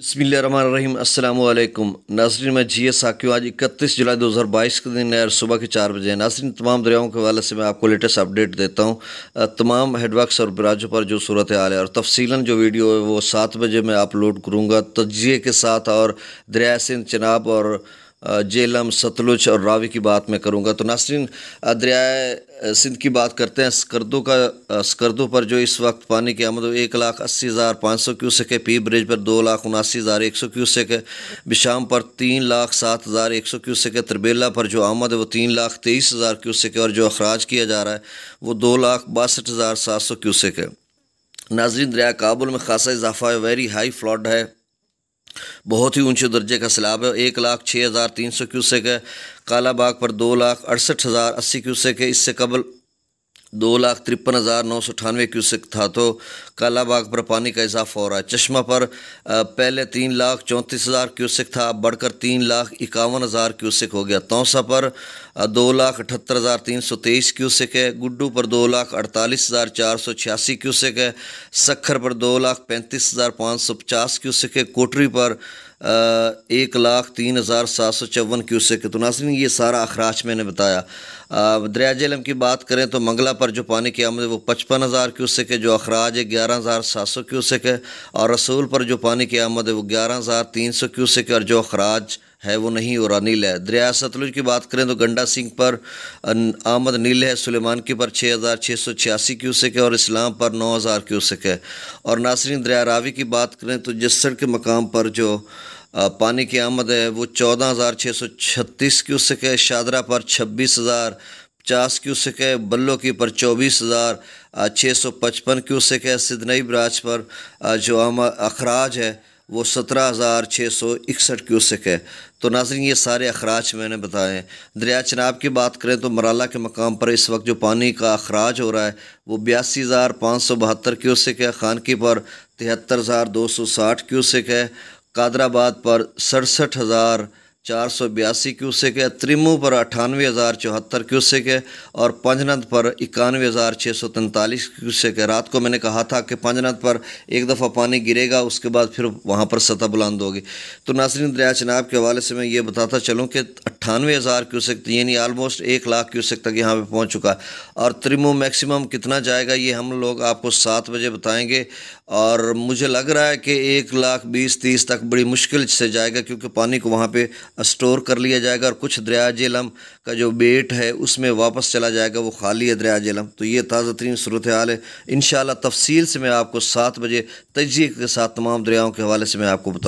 बसमीम अल्लाम नासरीन मैं जी एस आक्यू आज इकतीस जुलाई दो हज़ार बाईस के दिन और सुबह के चार बजे नासरीन तमाम दरियाओं के हवाले से मैं आपको लेटेस्ट अपडेट देता हूँ तमाम हेडवर्कस और बराजों पर जो सूरत हाल है और तफसीला जो वीडियो है वो सात बजे मैं अपलोड करूँगा तजिए के साथ और दरिया सिंध चनाब और जेलम सतलुज और रावी की बात मैं करूँगा तो नासरीन दरियाए सिंध की बात करते हैं स्कर्दों का स्कर्दों पर जो इस वक्त पानी की आमद एक लाख अस्सी हज़ार पाँच सौ क्यूसेक है पी ब्रिज पर दो लाख उनासी हज़ार एक सौ क्यूसेक है बिशाम पर तीन लाख सात हज़ार एक सौ क्यूसेक है त्रबेला पर जो आमद है वो तीन लाख तेईस हज़ार क्यूसेक है और जो अखराज किया जा रहा है वो दो लाख बासठ हज़ार सात सौ क्यूसेक है नाजरीन दरिया काबुल में खासा इजाफा है वेरी हाई फ्लॉड है बहुत ही ऊंचे दर्जे का सैलाब है एक लाख छः हज़ार तीन सौ क्यूसेक है कालाबाग पर दो लाख अड़सठ हज़ार अस्सी क्यूसेक है इससे कबल दो लाख तिरपन हज़ार नौ सौ अठानवे क्यूसिक था तो कालाबाग पर पानी का इजाफा हो रहा है चश्मा पर पहले तीन लाख चौंतीस हज़ार क्यूसिक था बढ़कर तीन लाख इक्यावन हज़ार क्यूसिक हो गया तोसा पर दो लाख अठहत्तर हज़ार तीन सौ तेईस क्यूसिक है गुड्डू पर दो लाख अड़तालीस हज़ार चार सौ छियासी क्यूसिक है सखर पर दो लाख पैंतीस हज़ार पाँच सौ पचास क्यूसिक है कोटरी पर एक लाख तीन हज़ार सात सौ चौवन क्यूसेक तो नाजन ये सारा अखराज मैंने बताया दरिया ज़लम की बात करें तो मंगला पर जो पानी की आमद है वो पचपन हज़ार क्यूसिक है जो अखराज है ग्यारह हज़ार सात सौ क्यूसेक है और रसूल पर जो पानी की आमद है वो ग्यारह हज़ार तीन सौ क्यूसिक है और जो अखराज है वो नहीं और अनिल है दरिया सतलुज की बात करें तो गंडा सिंह पर आमद नील है सुलेमान की पर छः हज़ार छः सौ छियासी क्यूसेक है और इस्लाम पर नौ हज़ार क्यूसेक है और नासरीन दरिया रावी की बात करें तो जस्सर के मकाम पर जो पानी की आमद है वो चौदह हज़ार छः सौ छत्तीस क्यूसेक है शादरा पर छब्बीस हज़ार पचास क्यूसेक है बल्लो की पर चौबीस हज़ार छः सौ पचपन क्यूसेक है सिदनई ब्राज पर जो आम अखराज है वो सत्रह हज़ार छः सौ इकसठ क्यूसिक है तो नाजरन ये सारे अखराज मैंने बताए हैं दरिया चनाब की बात करें तो मराला के मकाम पर इस वक्त जो पानी का अखराज हो रहा है वो बयासी हज़ार पाँच सौ बहत्तर क्यूसिक है खानकी पर तिहत्तर हज़ार दो सौ साठ क्यूसिक है कादराबाद पर सड़सठ हज़ार चार सौ बयासी क्यूसेक है त्रिमू पर अठानवे हज़ार चौहत्तर क्यूसेक है और पंजनद पर इक्यानवे हज़ार छः सौ तैंतालीस क्यूसेक है रात को मैंने कहा था कि पंजनद पर एक दफ़ा पानी गिरेगा उसके बाद फिर वहाँ पर सतह बुलंद होगी तो नासरीन दरिया चनाब के हवाले से मैं ये बताता चलूँ कि अट्ठानवे हज़ार क्यूसेक यानी आलमोस्ट एक लाख क्यूसेक तक यहाँ पे पहुँच चुका और त्रिमो मैक्सिमम कितना जाएगा ये हम लोग आपको सात बजे बताएंगे और मुझे लग रहा है कि एक लाख बीस तीस तक बड़ी मुश्किल से जाएगा क्योंकि पानी को वहाँ पे स्टोर कर लिया जाएगा और कुछ दरिया जेलम का जो बेट है उसमें वापस चला जाएगा वो खाली है दरिया जेलम तो ये ताज़ा तरीन सूरत हाल है इन शफसील से मैं आपको सात बजे तजिए के साथ तमाम दरियाओं के हवाले से मैं आपको बताऊँ